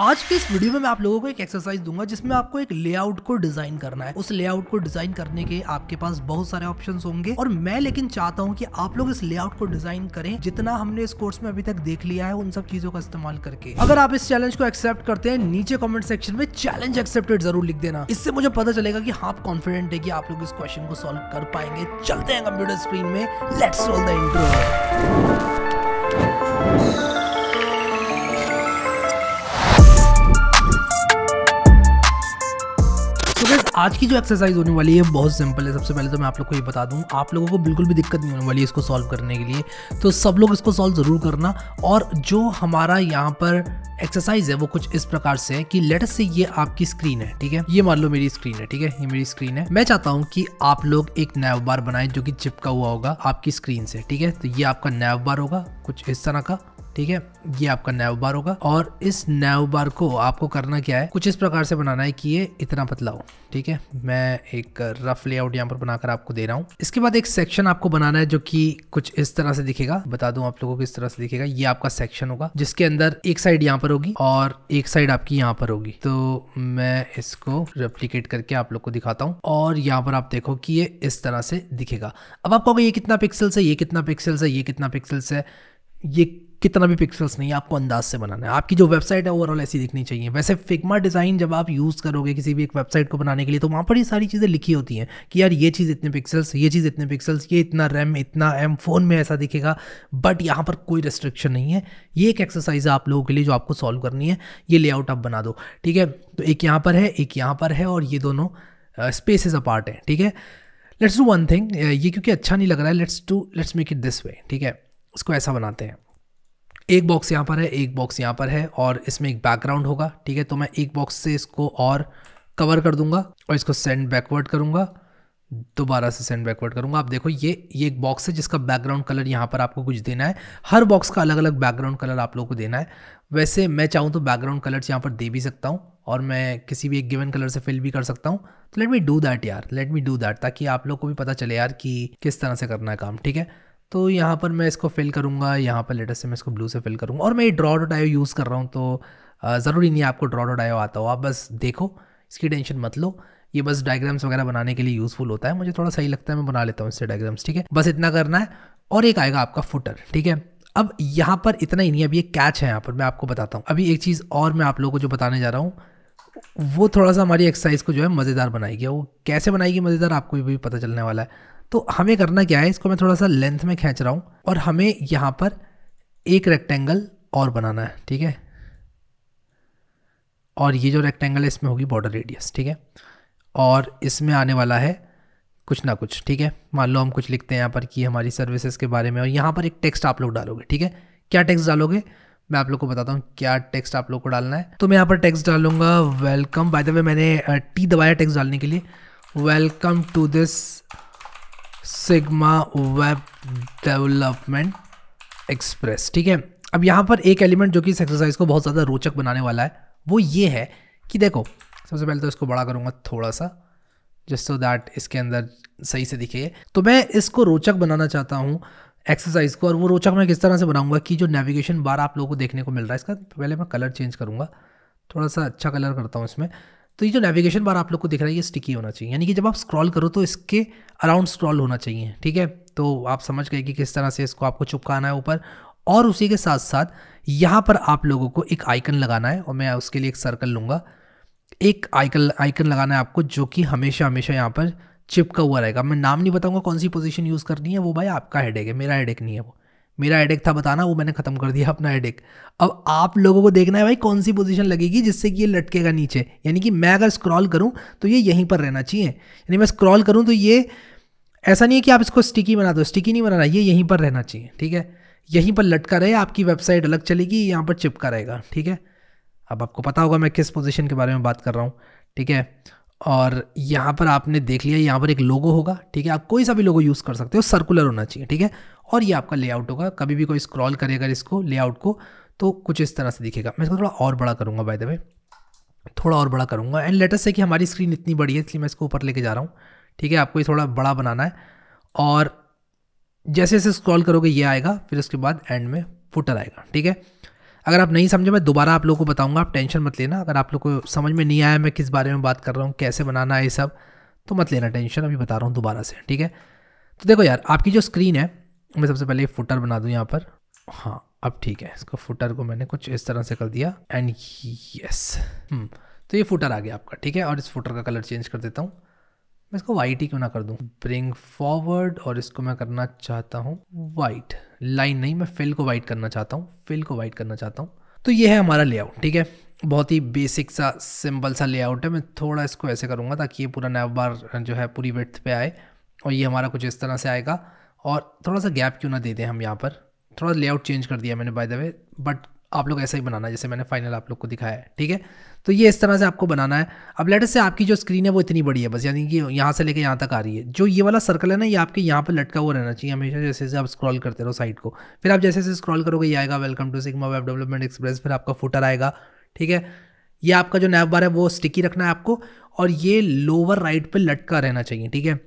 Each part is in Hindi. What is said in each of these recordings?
आज के इस वीडियो में मैं आप लोगों को एक एक्सरसाइज दूंगा जिसमें आपको एक लेआउट को डिजाइन करना है उस लेआउट को डिजाइन करने के आपके पास बहुत सारे ऑप्शंस होंगे और मैं लेकिन चाहता हूं कि आप लोग इस लेआउट को डिजाइन करें जितना हमने इस कोर्स में अभी तक देख लिया है उन सब चीजों का इस्तेमाल करके अगर आप इस चैलेंज को एक्सेप्ट करते हैं नीचे कॉमेंट सेक्शन में चैलेंज एक्सेप्टेड जरूर लिख देना इससे मुझे पता चलेगा की हाँ, आप कॉन्फिडेंट है की आप लोग इस क्वेश्चन को सोल्व कर पाएंगे चलते हैं कंप्यूटर स्क्रीन में लेट्स सोल्व द आज की जो एक्सरसाइज होने वाली है बहुत सिंपल है सबसे पहले तो मैं आप लोग को ये बता दूँ आप लोगों को बिल्कुल भी दिक्कत नहीं होने वाली है इसको सॉल्व करने के लिए तो सब लोग इसको सॉल्व ज़रूर करना और जो हमारा यहाँ पर एक्सरसाइज है वो कुछ इस प्रकार से है कि लेट से ये आपकी स्क्रीन है ठीक है ये मान लो मेरी स्क्रीन है ठीक है ये मेरी स्क्रीन है मैं चाहता हूँ कि आप लोग एक नैव बार बनाएं जो कि चिपका हुआ होगा आपकी स्क्रीन से ठीक है तो ये आपका नैव बार होगा कुछ इस तरह का ठीक है ये आपका नैव बार होगा और इस नैव बार को आपको करना क्या है कुछ इस प्रकार से बनाना है कि ये इतना पतला हो ठीक है मैं एक रफ लेआउट यहाँ पर बनाकर आपको दे रहा हूँ इसके बाद एक सेक्शन आपको बनाना है जो कि कुछ इस तरह से दिखेगा बता दूं आप लोगों को इस तरह से दिखेगा ये आपका सेक्शन होगा जिसके अंदर एक साइड यहाँ पर होगी और एक साइड आपकी यहाँ पर होगी तो मैं इसको रेप्लीकेट करके आप लोग को दिखाता हूँ और यहाँ पर आप देखो कि ये इस तरह से दिखेगा अब आप कहोगे ये कितना पिक्सल्स है ये कितना पिक्सल्स है ये कितना पिक्सल्स है ये कितना भी पिक्सल्स नहीं आपको अंदाज से बनाना है आपकी जो वेबसाइट है ओवरऑल ऐसी दिखनी चाहिए वैसे फिगमा डिज़ाइन जब आप यूज़ करोगे किसी भी एक वेबसाइट को बनाने के लिए तो वहाँ पर ये सारी चीज़ें लिखी होती हैं कि यार ये चीज़ इतने पिक्सल्स ये चीज़ इतने पिक्सल्स ये इतना रैम इतना एम फ़ोन में ऐसा दिखेगा बट यहाँ पर कोई रिस्ट्रिक्शन नहीं है ये एक एक्सरसाइज है आप लोगों के लिए जो आपको सॉल्व करनी है ये लेआउट आप बना दो ठीक है तो एक यहाँ पर है एक यहाँ पर है और ये दोनों स्पेसिस अपार्ट है ठीक है लेट्स डू वन थिंग ये क्योंकि अच्छा नहीं लग रहा है let's do let's make it this way ठीक है इसको ऐसा बनाते हैं एक बॉक्स यहाँ पर है एक बॉक्स यहाँ पर है और इसमें एक बैकग्राउंड होगा ठीक है तो मैं एक बॉक्स से इसको और कवर कर दूंगा और इसको सेंड बैकवर्ड करूँगा दोबारा से सेंड बैकवर्ड करूँगा आप देखो ये ये एक बॉक्स है जिसका बैकग्राउंड कलर यहाँ पर आपको कुछ देना है हर बॉक्स का अलग अलग बैकग्राउंड कलर आप लोगों को देना है वैसे मैं चाहूँ तो बैकग्राउंड कलर्स यहाँ पर दे भी सकता हूँ और मैं किसी भी एक गिवन कलर से फिल भी कर सकता हूँ तो लेट मी डू दैट यार लेट मी डू दैट ताकि आप लोग को भी पता चले यार कि किस तरह से करना है काम ठीक है तो यहाँ पर मैं इसको फिल करूँगा यहाँ पर लेटर से मैं इसको ब्लू से फिल करूँगा और मैं ये ड्रॉ डॉट आयो यूज़ कर रहा हूँ तो ज़रूरी नहीं आपको ड्रॉ डॉट आयो आता हो आप बस देखो इसकी टेंशन मत लो ये बस डायग्राम्स वगैरह बनाने के लिए यूज़फुल होता है मुझे थोड़ा सही लगता है मैं बना लेता हूँ इससे डायग्राम्स ठीक है बस इतना करना है और एक आएगा आपका फुटर ठीक है अब यहाँ पर इतना ही नहीं अभी एक कैच है यहाँ पर मैं आपको बताता हूँ अभी एक चीज़ और मैं आप लोगों को जो बताने जा रहा हूँ वो थोड़ा सा हमारी एक्सरसाइज को जो है मज़ेदार बनाएगी वो कैसे बनाएगी मज़ेदार आपको भी पता चलने वाला है तो हमें करना क्या है इसको मैं थोड़ा सा लेंथ में खींच रहा हूँ और हमें यहाँ पर एक रेक्टेंगल और बनाना है ठीक है और ये जो रेक्टेंगल है इसमें होगी बॉर्डर रेडियस ठीक है और इसमें आने वाला है कुछ ना कुछ ठीक है मान लो हम कुछ लिखते हैं यहाँ पर कि हमारी सर्विसेज के बारे में और यहाँ पर एक टेक्स्ट आप लोग डालोगे ठीक है क्या टेक्स्ट डालोगे मैं आप लोग को बताता हूँ क्या टेक्स्ट आप लोग को डालना है तो मैं यहाँ पर टेक्स्ट डालूंगा वेलकम बाय द वे मैंने टी दबाया टेक्स्ट डालने के लिए welcome to this Sigma web development express ठीक है अब यहाँ पर एक एलिमेंट जो कि इस एक्सरसाइज को बहुत ज़्यादा रोचक बनाने वाला है वो ये है कि देखो सबसे पहले तो इसको बड़ा करूँगा थोड़ा सा जस्ट सो दैट इसके अंदर सही से दिखे तो मैं इसको रोचक बनाना चाहता हूँ एक्सरसाइज को और वो रोचक मैं किस तरह से बनाऊँगा कि जो नेविगेशन बार आप लोगों को देखने को मिल रहा है इसका पहले मैं कलर चेंज करूँगा थोड़ा सा अच्छा कलर करता हूँ इसमें तो ये जो नेविगेशन बार आप लोग को दिख रहा है ये स्टिकी होना चाहिए यानी कि जब आप स्क्रॉल करो तो इसके अराउंड स्क्रॉल होना चाहिए ठीक है तो आप समझ गए कि किस तरह से इसको आपको चुपकाना है ऊपर और उसी के साथ साथ यहाँ पर आप लोगों को एक आइकन लगाना है और मैं उसके लिए एक सर्कल लूँगा एक आइकन आइकन लगाना है आपको जो कि हमेशा हमेशा यहाँ पर चिपका हुआ रहेगा मैं नाम नहीं बताऊँगा कौन सी पोजीशन यूज़ करनी है वो भाई आपका हेडेक है मेरा हेडेक नहीं है वो मेरा एडेक था बताना वो मैंने ख़त्म कर दिया अपना एडेक अब आप लोगों को देखना है भाई कौन सी पोजीशन लगेगी जिससे कि ये लटकेगा नीचे यानी कि मैं अगर स्क्रॉल करूँ तो ये यहीं पर रहना चाहिए यानी मैं स्क्रॉल करूँ तो ये ऐसा नहीं है कि आप इसको स्टिकी बना दो स्टिकी नहीं बनाना ये यहीं पर रहना चाहिए ठीक है यहीं पर लटका रहे आपकी वेबसाइट अलग चलेगी यहाँ पर चिपका रहेगा ठीक है अब आपको पता होगा मैं किस पोजीशन के बारे में बात कर रहा हूँ ठीक है और यहाँ पर आपने देख लिया यहाँ पर एक लोगो होगा ठीक है आप कोई सा भी लोगो यूज़ कर सकते हो सर्कुलर होना चाहिए ठीक है और ये आपका लेआउट होगा कभी भी कोई स्क्रॉल करेगा इसको लेआउट को तो कुछ इस तरह से दिखेगा मैं इसको थोड़ा और बड़ा करूँगा बाय द वे थोड़ा और बड़ा करूँगा एंड लेटेस्ट है कि हमारी स्क्रीन इतनी बड़ी है इसलिए मैं इसको ऊपर लेके जा रहा हूँ ठीक है आपको ये थोड़ा बड़ा बनाना है और जैसे जैसे स्क्रॉल करोगे ये आएगा फिर उसके बाद एंड में फुटर आएगा ठीक है अगर आप नहीं समझे मैं दोबारा आप लोगों को बताऊंगा आप टेंशन मत लेना अगर आप लोग को समझ में नहीं आया मैं किस बारे में बात कर रहा हूँ कैसे बनाना है ये सब तो मत लेना टेंशन अभी बता रहा हूँ दोबारा से ठीक है तो देखो यार आपकी जो स्क्रीन है मैं सबसे पहले फुटर बना दूँ यहाँ पर हाँ अब ठीक है इसको फुटर को मैंने कुछ इस तरह से कर दिया एंड यस हम्म, तो ये फुटर आ गया आपका ठीक है और इस फुटर का कलर चेंज कर देता हूँ मैं इसको वाइट ही क्यों ना कर दूँ ब्रिंग फॉरवर्ड और इसको मैं करना चाहता हूँ वाइट लाइन नहीं मैं फिल को वाइट करना चाहता हूँ फिल को वाइट करना चाहता हूँ तो ये है हमारा लेआउट ठीक है बहुत ही बेसिक सा सिंपल सा लेआउट है मैं थोड़ा इसको ऐसे करूँगा ताकि ये पूरा नैब बार जो है पूरी वर्थ पे आए और ये हमारा कुछ इस तरह से आएगा और थोड़ा सा गैप क्यों ना दे दें हम यहाँ पर थोड़ा लेआउट चेंज कर दिया मैंने बाय द वे बट आप लोग ऐसा ही बनाना जैसे मैंने फाइनल आप लोग को दिखाया है ठीक है तो ये इस तरह से आपको बनाना है अब लेटर से आपकी जो स्क्रीन है वो इतनी बड़ी है बस यानी कि यहाँ से लेकर यहाँ तक आ रही है जो ये वाला सर्कल है ना ये आपके यहाँ पर लटका हुआ रहना चाहिए हमेशा जैसे जैसे आप स्क्रॉल करते रहो साइड को फिर आप जैसे जैसे स्क्रॉल करोगे ये आएगा welcome to Sigma web development express फिर आपका फुटर आएगा ठीक है ये आपका जो नैप बार है वो स्टिकी रखना है आपको और ये लोअर राइट पर लटका रहना चाहिए ठीक है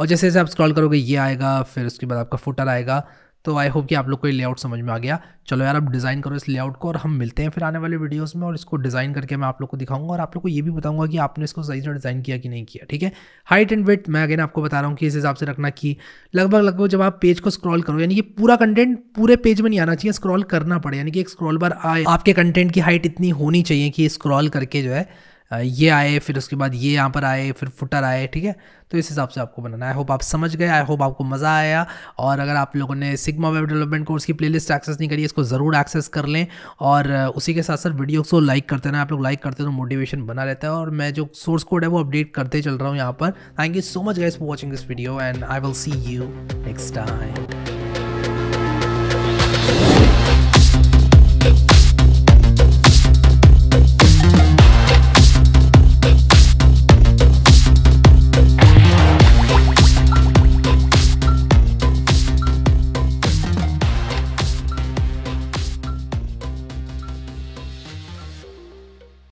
और जैसे जैसे आप स्क्रॉल करोगे ये आएगा फिर उसके बाद आपका फुटर आएगा तो आई होप कि आप लोग को ये लेआउट समझ में आ गया चलो यार आप डिज़ाइन करो इस लेआउट को और हम मिलते हैं फिर आने वाले वीडियोस में और इसको डिज़ाइन करके मैं आप लोग को दिखाऊंगा और आप लोग को ये भी बताऊंगा कि आपने इसको सही से डिज़ाइन किया कि नहीं किया ठीक है हाइट एंड वेट मैं अगेन आपको बता रहा हूँ कि इस हिसाब से रखना कि लगभग लगभग जब आप पेज को स्क्रॉल करो यानी कि पूरा कंटेंट पूरे पेज में नहीं आना चाहिए स्क्रॉल करना पड़े यानी कि एक स्क्रॉल बार आए आपके कंटेंट की हाइट इतनी होनी चाहिए कि स्क्रॉल करके जो है ये आए फिर उसके बाद ये यहाँ पर आए फिर फुटर आए ठीक है तो इस हिसाब से आपको बनाना है आई होप आप समझ गए आई होप आपको मज़ा आया और अगर आप लोगों ने सिग्मा वेब डेवलपमेंट कोर्स की प्लेलिस्ट एक्सेस नहीं करी इसको ज़रूर एक्सेस कर लें और उसी के साथ साथ वीडियो को लाइक करते रहें आप लोग लाइक करते हैं तो मोटिवेशन बना रहता है और मैं जो सोर्स कोड है वो अपडेट करते चल रहा हूँ यहाँ पर thank you so much guys for watching this video and I will see you next time